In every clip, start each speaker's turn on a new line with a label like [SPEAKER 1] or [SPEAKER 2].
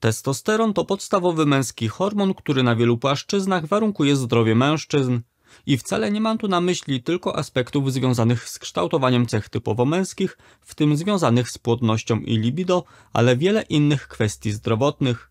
[SPEAKER 1] Testosteron to podstawowy męski hormon, który na wielu płaszczyznach warunkuje zdrowie mężczyzn. I wcale nie mam tu na myśli tylko aspektów związanych z kształtowaniem cech typowo męskich, w tym związanych z płodnością i libido, ale wiele innych kwestii zdrowotnych.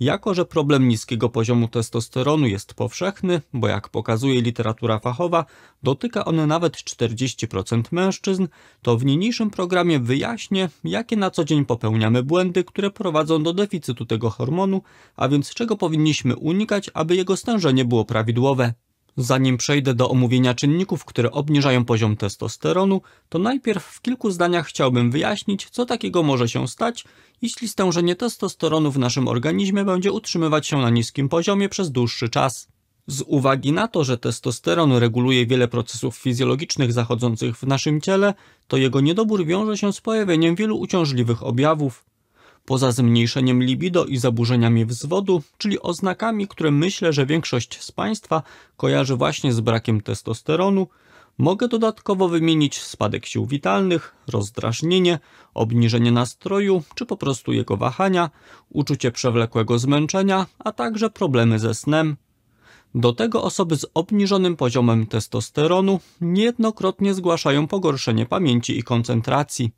[SPEAKER 1] Jako, że problem niskiego poziomu testosteronu jest powszechny, bo jak pokazuje literatura fachowa, dotyka on nawet 40% mężczyzn, to w niniejszym programie wyjaśnię, jakie na co dzień popełniamy błędy, które prowadzą do deficytu tego hormonu, a więc czego powinniśmy unikać, aby jego stężenie było prawidłowe. Zanim przejdę do omówienia czynników, które obniżają poziom testosteronu, to najpierw w kilku zdaniach chciałbym wyjaśnić, co takiego może się stać, jeśli stężenie testosteronu w naszym organizmie będzie utrzymywać się na niskim poziomie przez dłuższy czas. Z uwagi na to, że testosteron reguluje wiele procesów fizjologicznych zachodzących w naszym ciele, to jego niedobór wiąże się z pojawieniem wielu uciążliwych objawów. Poza zmniejszeniem libido i zaburzeniami wzwodu, czyli oznakami, które myślę, że większość z Państwa kojarzy właśnie z brakiem testosteronu, mogę dodatkowo wymienić spadek sił witalnych, rozdrażnienie, obniżenie nastroju czy po prostu jego wahania, uczucie przewlekłego zmęczenia, a także problemy ze snem, do tego osoby z obniżonym poziomem testosteronu niejednokrotnie zgłaszają pogorszenie pamięci i koncentracji.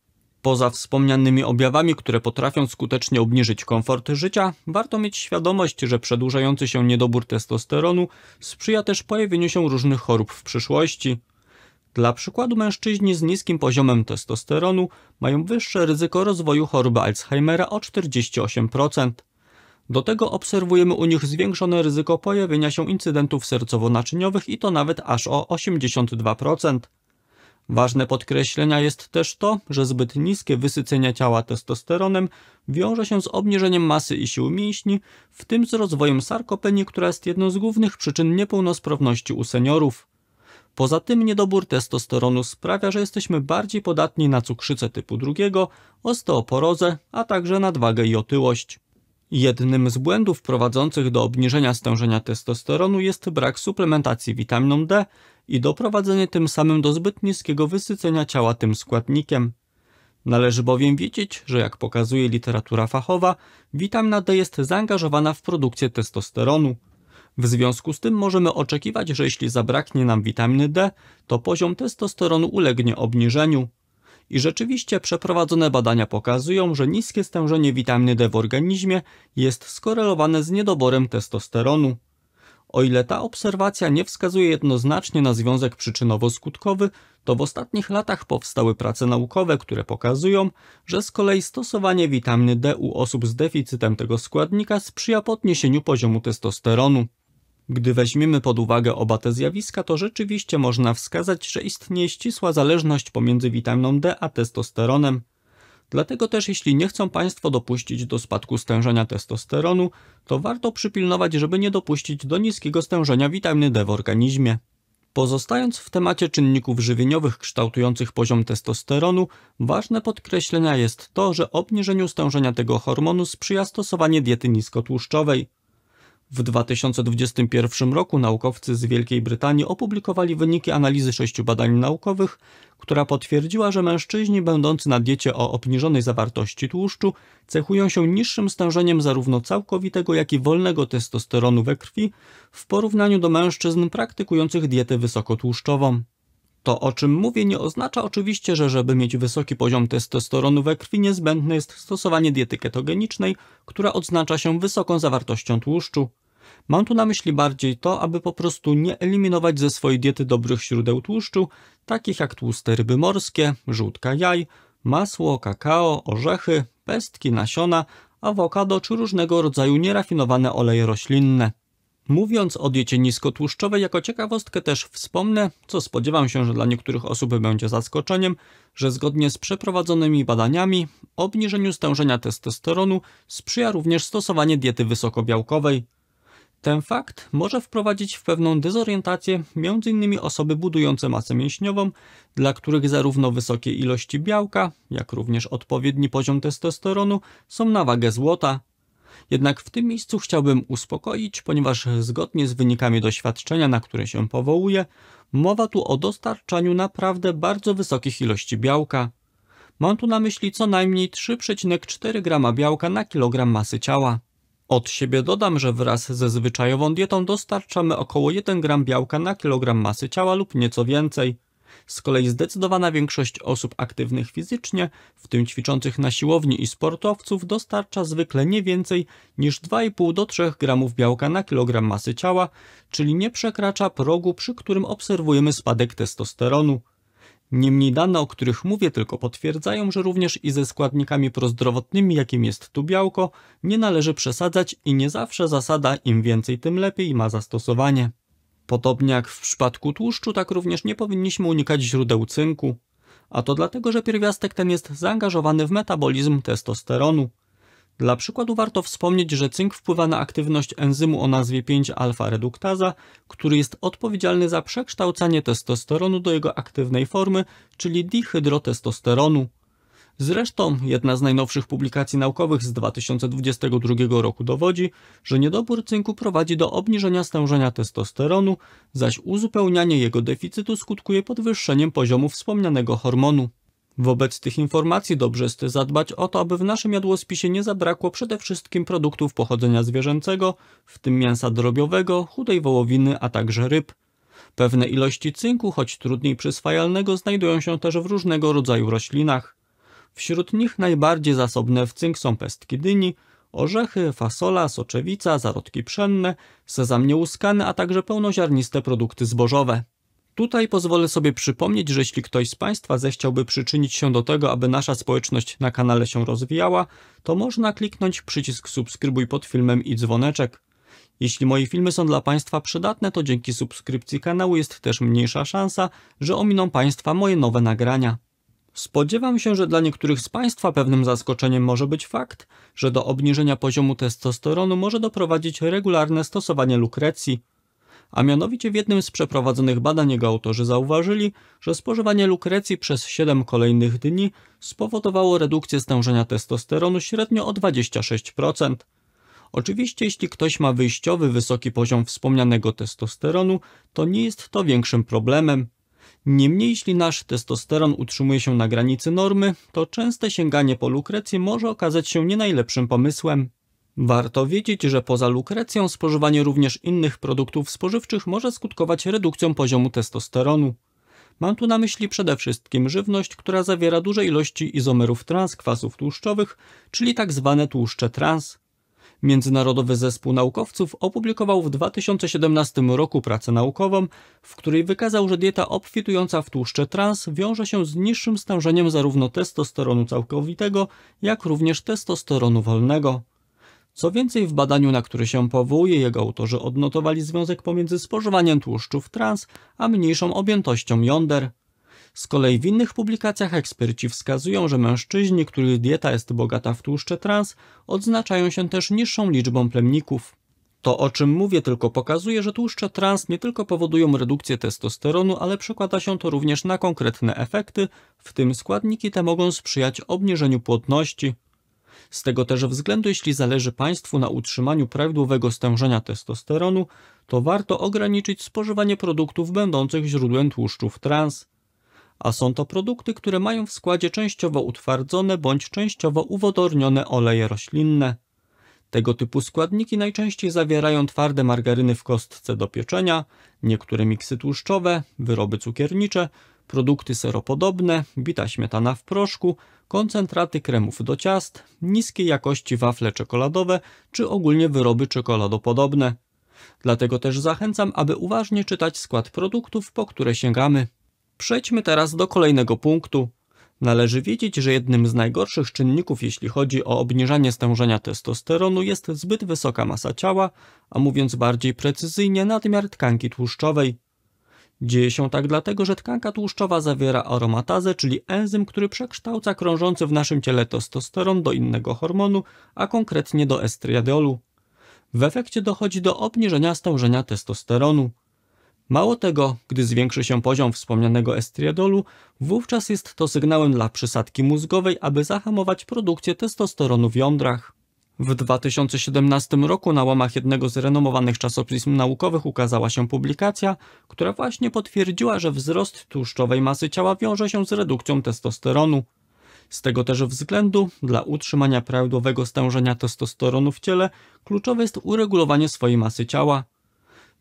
[SPEAKER 1] Poza wspomnianymi objawami, które potrafią skutecznie obniżyć komfort życia, warto mieć świadomość, że przedłużający się niedobór testosteronu sprzyja też pojawieniu się różnych chorób w przyszłości. Dla przykładu mężczyźni z niskim poziomem testosteronu mają wyższe ryzyko rozwoju choroby Alzheimera o 48%. Do tego obserwujemy u nich zwiększone ryzyko pojawienia się incydentów sercowo-naczyniowych i to nawet aż o 82%. Ważne podkreślenia jest też to, że zbyt niskie wysycenie ciała testosteronem wiąże się z obniżeniem masy i sił mięśni, w tym z rozwojem sarkopenii, która jest jedną z głównych przyczyn niepełnosprawności u seniorów. Poza tym niedobór testosteronu sprawia, że jesteśmy bardziej podatni na cukrzycę typu drugiego, osteoporozę, a także nadwagę i otyłość. Jednym z błędów prowadzących do obniżenia stężenia testosteronu jest brak suplementacji witaminą D, i doprowadzenie tym samym do zbyt niskiego wysycenia ciała tym składnikiem. Należy bowiem wiedzieć, że jak pokazuje literatura fachowa, witamina D jest zaangażowana w produkcję testosteronu. W związku z tym możemy oczekiwać, że jeśli zabraknie nam witaminy D, to poziom testosteronu ulegnie obniżeniu. I rzeczywiście przeprowadzone badania pokazują, że niskie stężenie witaminy D w organizmie jest skorelowane z niedoborem testosteronu. O ile ta obserwacja nie wskazuje jednoznacznie na związek przyczynowo-skutkowy, to w ostatnich latach powstały prace naukowe, które pokazują, że z kolei stosowanie witaminy D u osób z deficytem tego składnika sprzyja podniesieniu poziomu testosteronu. Gdy weźmiemy pod uwagę oba te zjawiska, to rzeczywiście można wskazać, że istnieje ścisła zależność pomiędzy witaminą D a testosteronem. Dlatego też jeśli nie chcą Państwo dopuścić do spadku stężenia testosteronu, to warto przypilnować, żeby nie dopuścić do niskiego stężenia witaminy D w organizmie. Pozostając w temacie czynników żywieniowych kształtujących poziom testosteronu, ważne podkreślenia jest to, że obniżeniu stężenia tego hormonu sprzyja stosowanie diety niskotłuszczowej. W 2021 roku naukowcy z Wielkiej Brytanii opublikowali wyniki analizy sześciu badań naukowych, która potwierdziła, że mężczyźni będący na diecie o obniżonej zawartości tłuszczu cechują się niższym stężeniem zarówno całkowitego, jak i wolnego testosteronu we krwi w porównaniu do mężczyzn praktykujących dietę wysokotłuszczową. To, o czym mówię, nie oznacza oczywiście, że żeby mieć wysoki poziom testosteronu we krwi, niezbędne jest stosowanie diety ketogenicznej, która odznacza się wysoką zawartością tłuszczu. Mam tu na myśli bardziej to, aby po prostu nie eliminować ze swojej diety dobrych źródeł tłuszczu, takich jak tłuste ryby morskie, żółtka jaj, masło, kakao, orzechy, pestki, nasiona, awokado czy różnego rodzaju nierafinowane oleje roślinne. Mówiąc o diecie niskotłuszczowej, jako ciekawostkę też wspomnę, co spodziewam się, że dla niektórych osób będzie zaskoczeniem, że zgodnie z przeprowadzonymi badaniami obniżeniu stężenia testosteronu sprzyja również stosowanie diety wysokobiałkowej. Ten fakt może wprowadzić w pewną dezorientację m.in. osoby budujące masę mięśniową, dla których zarówno wysokie ilości białka, jak również odpowiedni poziom testosteronu są na wagę złota. Jednak w tym miejscu chciałbym uspokoić, ponieważ zgodnie z wynikami doświadczenia, na które się powołuję, mowa tu o dostarczaniu naprawdę bardzo wysokich ilości białka. Mam tu na myśli co najmniej 3,4 g białka na kilogram masy ciała. Od siebie dodam, że wraz ze zwyczajową dietą dostarczamy około 1 gram białka na kilogram masy ciała lub nieco więcej. Z kolei zdecydowana większość osób aktywnych fizycznie, w tym ćwiczących na siłowni i sportowców, dostarcza zwykle nie więcej niż 2,5 do 3 gramów białka na kilogram masy ciała, czyli nie przekracza progu, przy którym obserwujemy spadek testosteronu. Niemniej dane, o których mówię, tylko potwierdzają, że również i ze składnikami prozdrowotnymi, jakim jest tu białko, nie należy przesadzać i nie zawsze zasada im więcej tym lepiej ma zastosowanie. Podobnie jak w przypadku tłuszczu, tak również nie powinniśmy unikać źródeł cynku. A to dlatego, że pierwiastek ten jest zaangażowany w metabolizm testosteronu. Dla przykładu warto wspomnieć, że cynk wpływa na aktywność enzymu o nazwie 5-alfa-reduktaza, który jest odpowiedzialny za przekształcanie testosteronu do jego aktywnej formy, czyli dihydrotestosteronu. Zresztą jedna z najnowszych publikacji naukowych z 2022 roku dowodzi, że niedobór cynku prowadzi do obniżenia stężenia testosteronu, zaś uzupełnianie jego deficytu skutkuje podwyższeniem poziomu wspomnianego hormonu. Wobec tych informacji dobrze jest zadbać o to, aby w naszym jadłospisie nie zabrakło przede wszystkim produktów pochodzenia zwierzęcego, w tym mięsa drobiowego, chudej wołowiny, a także ryb. Pewne ilości cynku, choć trudniej przyswajalnego, znajdują się też w różnego rodzaju roślinach. Wśród nich najbardziej zasobne w cynk są pestki dyni, orzechy, fasola, soczewica, zarodki pszenne, sezam nieuskany, a także pełnoziarniste produkty zbożowe. Tutaj pozwolę sobie przypomnieć, że jeśli ktoś z Państwa zechciałby przyczynić się do tego, aby nasza społeczność na kanale się rozwijała, to można kliknąć przycisk subskrybuj pod filmem i dzwoneczek. Jeśli moje filmy są dla Państwa przydatne, to dzięki subskrypcji kanału jest też mniejsza szansa, że ominą Państwa moje nowe nagrania. Spodziewam się, że dla niektórych z Państwa pewnym zaskoczeniem może być fakt, że do obniżenia poziomu testosteronu może doprowadzić regularne stosowanie lukrecji, a mianowicie w jednym z przeprowadzonych badań jego autorzy zauważyli, że spożywanie lukrecji przez 7 kolejnych dni spowodowało redukcję stężenia testosteronu średnio o 26%. Oczywiście jeśli ktoś ma wyjściowy wysoki poziom wspomnianego testosteronu, to nie jest to większym problemem. Niemniej jeśli nasz testosteron utrzymuje się na granicy normy, to częste sięganie po lukrecję może okazać się nie najlepszym pomysłem. Warto wiedzieć, że poza lukrecją spożywanie również innych produktów spożywczych może skutkować redukcją poziomu testosteronu. Mam tu na myśli przede wszystkim żywność, która zawiera duże ilości izomerów trans kwasów tłuszczowych, czyli tzw. Tak tłuszcze trans. Międzynarodowy Zespół Naukowców opublikował w 2017 roku pracę naukową, w której wykazał, że dieta obfitująca w tłuszcze trans wiąże się z niższym stężeniem zarówno testosteronu całkowitego, jak również testosteronu wolnego. Co więcej, w badaniu, na które się powołuje, jego autorzy odnotowali związek pomiędzy spożywaniem tłuszczów trans a mniejszą objętością jąder. Z kolei w innych publikacjach eksperci wskazują, że mężczyźni, których dieta jest bogata w tłuszcze trans, odznaczają się też niższą liczbą plemników. To, o czym mówię, tylko pokazuje, że tłuszcze trans nie tylko powodują redukcję testosteronu, ale przekłada się to również na konkretne efekty, w tym składniki te mogą sprzyjać obniżeniu płodności, z tego też względu, jeśli zależy Państwu na utrzymaniu prawidłowego stężenia testosteronu, to warto ograniczyć spożywanie produktów będących źródłem tłuszczów trans. A są to produkty, które mają w składzie częściowo utwardzone bądź częściowo uwodornione oleje roślinne. Tego typu składniki najczęściej zawierają twarde margaryny w kostce do pieczenia, niektóre miksy tłuszczowe, wyroby cukiernicze, produkty seropodobne, bita śmietana w proszku, koncentraty kremów do ciast, niskiej jakości wafle czekoladowe czy ogólnie wyroby czekoladopodobne. Dlatego też zachęcam, aby uważnie czytać skład produktów, po które sięgamy. Przejdźmy teraz do kolejnego punktu. Należy wiedzieć, że jednym z najgorszych czynników, jeśli chodzi o obniżanie stężenia testosteronu, jest zbyt wysoka masa ciała, a mówiąc bardziej precyzyjnie, nadmiar tkanki tłuszczowej. Dzieje się tak dlatego, że tkanka tłuszczowa zawiera aromatazę, czyli enzym, który przekształca krążący w naszym ciele testosteron do innego hormonu, a konkretnie do estriadiolu. W efekcie dochodzi do obniżenia stężenia testosteronu. Mało tego, gdy zwiększy się poziom wspomnianego estriadolu, wówczas jest to sygnałem dla przysadki mózgowej, aby zahamować produkcję testosteronu w jądrach. W 2017 roku na łamach jednego z renomowanych czasopism naukowych ukazała się publikacja, która właśnie potwierdziła, że wzrost tłuszczowej masy ciała wiąże się z redukcją testosteronu. Z tego też względu, dla utrzymania prawidłowego stężenia testosteronu w ciele, kluczowe jest uregulowanie swojej masy ciała.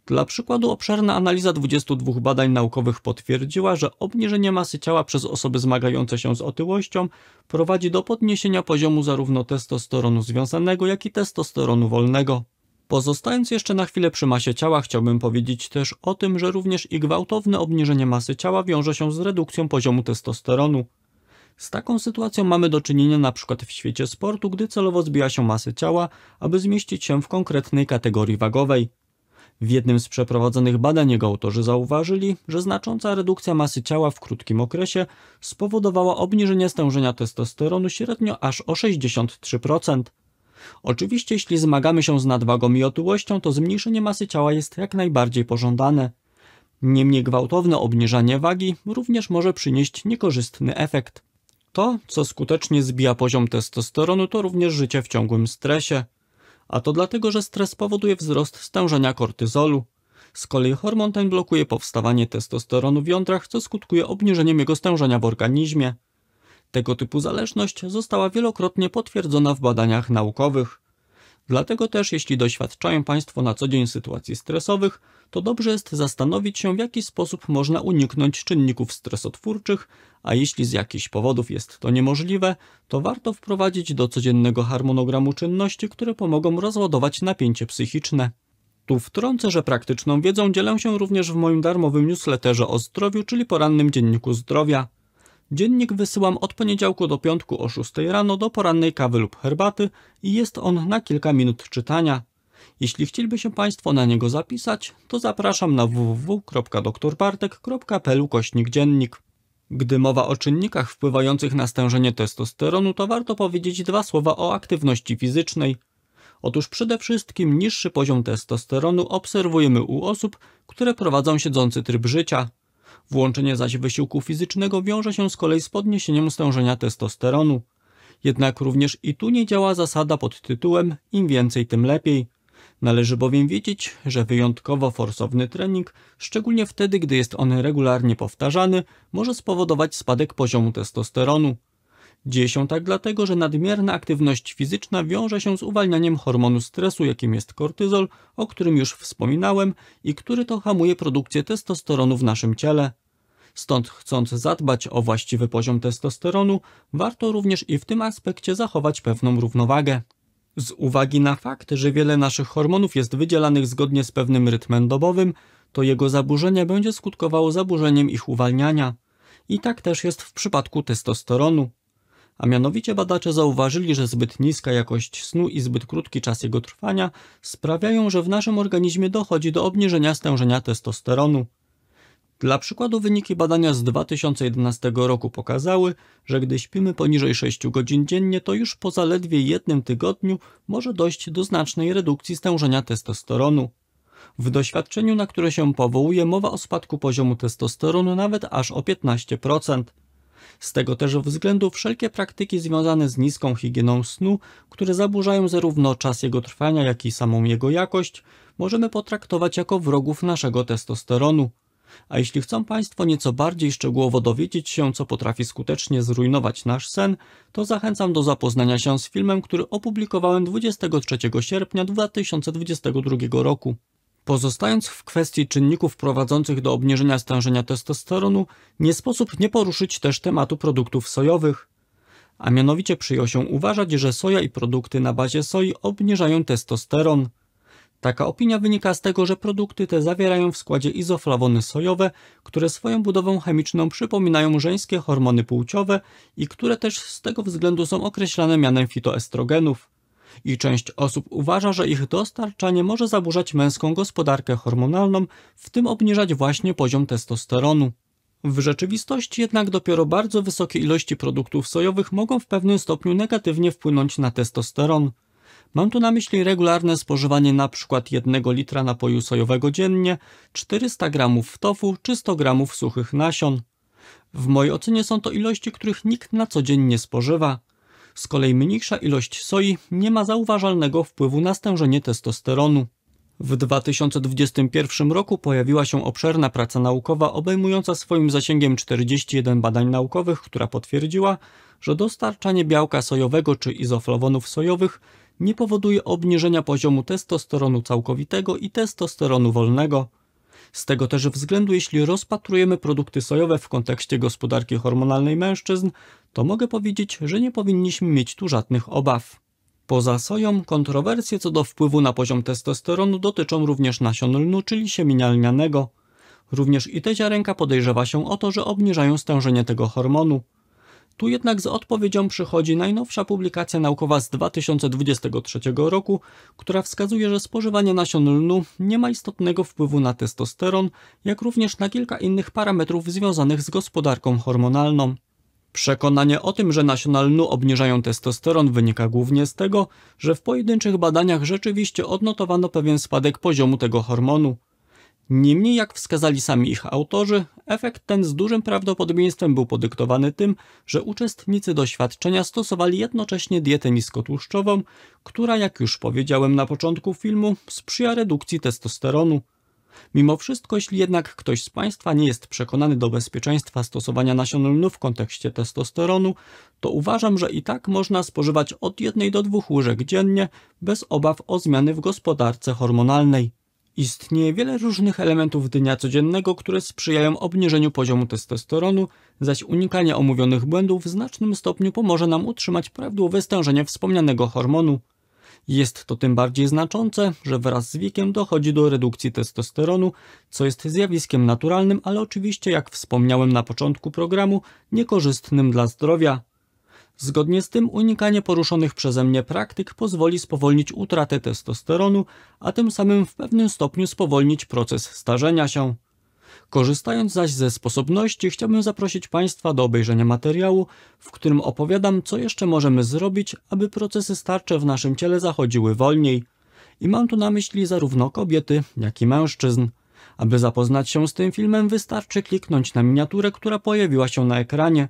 [SPEAKER 1] Dla przykładu obszerna analiza 22 badań naukowych potwierdziła, że obniżenie masy ciała przez osoby zmagające się z otyłością prowadzi do podniesienia poziomu zarówno testosteronu związanego, jak i testosteronu wolnego. Pozostając jeszcze na chwilę przy masie ciała, chciałbym powiedzieć też o tym, że również i gwałtowne obniżenie masy ciała wiąże się z redukcją poziomu testosteronu. Z taką sytuacją mamy do czynienia np. w świecie sportu, gdy celowo zbija się masę ciała, aby zmieścić się w konkretnej kategorii wagowej. W jednym z przeprowadzonych badań jego autorzy zauważyli, że znacząca redukcja masy ciała w krótkim okresie spowodowała obniżenie stężenia testosteronu średnio aż o 63%. Oczywiście, jeśli zmagamy się z nadwagą i otyłością, to zmniejszenie masy ciała jest jak najbardziej pożądane. Niemniej gwałtowne obniżanie wagi również może przynieść niekorzystny efekt. To, co skutecznie zbija poziom testosteronu, to również życie w ciągłym stresie a to dlatego, że stres powoduje wzrost stężenia kortyzolu. Z kolei hormon ten blokuje powstawanie testosteronu w jądrach, co skutkuje obniżeniem jego stężenia w organizmie. Tego typu zależność została wielokrotnie potwierdzona w badaniach naukowych. Dlatego też, jeśli doświadczają Państwo na co dzień sytuacji stresowych, to dobrze jest zastanowić się, w jaki sposób można uniknąć czynników stresotwórczych, a jeśli z jakichś powodów jest to niemożliwe, to warto wprowadzić do codziennego harmonogramu czynności, które pomogą rozładować napięcie psychiczne. Tu wtrącę, że praktyczną wiedzą dzielę się również w moim darmowym newsletterze o zdrowiu, czyli porannym dzienniku zdrowia. Dziennik wysyłam od poniedziałku do piątku o 6 rano do porannej kawy lub herbaty i jest on na kilka minut czytania. Jeśli chcieliby się Państwo na niego zapisać, to zapraszam na www.doktorbartek.pl kośnik dziennik. Gdy mowa o czynnikach wpływających na stężenie testosteronu, to warto powiedzieć dwa słowa o aktywności fizycznej. Otóż przede wszystkim niższy poziom testosteronu obserwujemy u osób, które prowadzą siedzący tryb życia. Włączenie zaś wysiłku fizycznego wiąże się z kolei z podniesieniem stężenia testosteronu. Jednak również i tu nie działa zasada pod tytułem im więcej tym lepiej. Należy bowiem wiedzieć, że wyjątkowo forsowny trening, szczególnie wtedy, gdy jest on regularnie powtarzany, może spowodować spadek poziomu testosteronu. Dzieje się tak dlatego, że nadmierna aktywność fizyczna wiąże się z uwalnianiem hormonu stresu, jakim jest kortyzol, o którym już wspominałem i który to hamuje produkcję testosteronu w naszym ciele. Stąd chcąc zadbać o właściwy poziom testosteronu, warto również i w tym aspekcie zachować pewną równowagę. Z uwagi na fakt, że wiele naszych hormonów jest wydzielanych zgodnie z pewnym rytmem dobowym, to jego zaburzenie będzie skutkowało zaburzeniem ich uwalniania. I tak też jest w przypadku testosteronu. A mianowicie badacze zauważyli, że zbyt niska jakość snu i zbyt krótki czas jego trwania sprawiają, że w naszym organizmie dochodzi do obniżenia stężenia testosteronu. Dla przykładu wyniki badania z 2011 roku pokazały, że gdy śpimy poniżej 6 godzin dziennie, to już po zaledwie jednym tygodniu może dojść do znacznej redukcji stężenia testosteronu. W doświadczeniu, na które się powołuje, mowa o spadku poziomu testosteronu nawet aż o 15%. Z tego też względu wszelkie praktyki związane z niską higieną snu, które zaburzają zarówno czas jego trwania, jak i samą jego jakość, możemy potraktować jako wrogów naszego testosteronu. A jeśli chcą Państwo nieco bardziej szczegółowo dowiedzieć się, co potrafi skutecznie zrujnować nasz sen, to zachęcam do zapoznania się z filmem, który opublikowałem 23 sierpnia 2022 roku. Pozostając w kwestii czynników prowadzących do obniżenia stężenia testosteronu, nie sposób nie poruszyć też tematu produktów sojowych. A mianowicie przyjął się uważać, że soja i produkty na bazie soi obniżają testosteron. Taka opinia wynika z tego, że produkty te zawierają w składzie izoflawony sojowe, które swoją budową chemiczną przypominają żeńskie hormony płciowe i które też z tego względu są określane mianem fitoestrogenów i część osób uważa, że ich dostarczanie może zaburzać męską gospodarkę hormonalną, w tym obniżać właśnie poziom testosteronu. W rzeczywistości jednak dopiero bardzo wysokie ilości produktów sojowych mogą w pewnym stopniu negatywnie wpłynąć na testosteron. Mam tu na myśli regularne spożywanie np. 1 litra napoju sojowego dziennie, 400 g tofu czy 100 g suchych nasion. W mojej ocenie są to ilości, których nikt na co dzień nie spożywa. Z kolei mniejsza ilość soi nie ma zauważalnego wpływu na stężenie testosteronu. W 2021 roku pojawiła się obszerna praca naukowa obejmująca swoim zasięgiem 41 badań naukowych, która potwierdziła, że dostarczanie białka sojowego czy izoflawonów sojowych nie powoduje obniżenia poziomu testosteronu całkowitego i testosteronu wolnego. Z tego też względu, jeśli rozpatrujemy produkty sojowe w kontekście gospodarki hormonalnej mężczyzn, to mogę powiedzieć, że nie powinniśmy mieć tu żadnych obaw. Poza soją, kontrowersje co do wpływu na poziom testosteronu dotyczą również nasion lnu, czyli siemienia lnianego. Również i te ziarenka podejrzewa się o to, że obniżają stężenie tego hormonu. Tu jednak z odpowiedzią przychodzi najnowsza publikacja naukowa z 2023 roku, która wskazuje, że spożywanie nasion lnu nie ma istotnego wpływu na testosteron, jak również na kilka innych parametrów związanych z gospodarką hormonalną. Przekonanie o tym, że nasiona lnu obniżają testosteron wynika głównie z tego, że w pojedynczych badaniach rzeczywiście odnotowano pewien spadek poziomu tego hormonu. Niemniej, jak wskazali sami ich autorzy, efekt ten z dużym prawdopodobieństwem był podyktowany tym, że uczestnicy doświadczenia stosowali jednocześnie dietę niskotłuszczową, która, jak już powiedziałem na początku filmu, sprzyja redukcji testosteronu. Mimo wszystko, jeśli jednak ktoś z Państwa nie jest przekonany do bezpieczeństwa stosowania nasion lnu w kontekście testosteronu, to uważam, że i tak można spożywać od jednej do dwóch łyżek dziennie bez obaw o zmiany w gospodarce hormonalnej. Istnieje wiele różnych elementów dnia codziennego, które sprzyjają obniżeniu poziomu testosteronu, zaś unikanie omówionych błędów w znacznym stopniu pomoże nam utrzymać prawidłowe stężenie wspomnianego hormonu. Jest to tym bardziej znaczące, że wraz z wiekiem dochodzi do redukcji testosteronu, co jest zjawiskiem naturalnym, ale oczywiście, jak wspomniałem na początku programu, niekorzystnym dla zdrowia. Zgodnie z tym unikanie poruszonych przeze mnie praktyk pozwoli spowolnić utratę testosteronu, a tym samym w pewnym stopniu spowolnić proces starzenia się. Korzystając zaś ze sposobności, chciałbym zaprosić Państwa do obejrzenia materiału, w którym opowiadam, co jeszcze możemy zrobić, aby procesy starcze w naszym ciele zachodziły wolniej. I mam tu na myśli zarówno kobiety, jak i mężczyzn. Aby zapoznać się z tym filmem, wystarczy kliknąć na miniaturę, która pojawiła się na ekranie.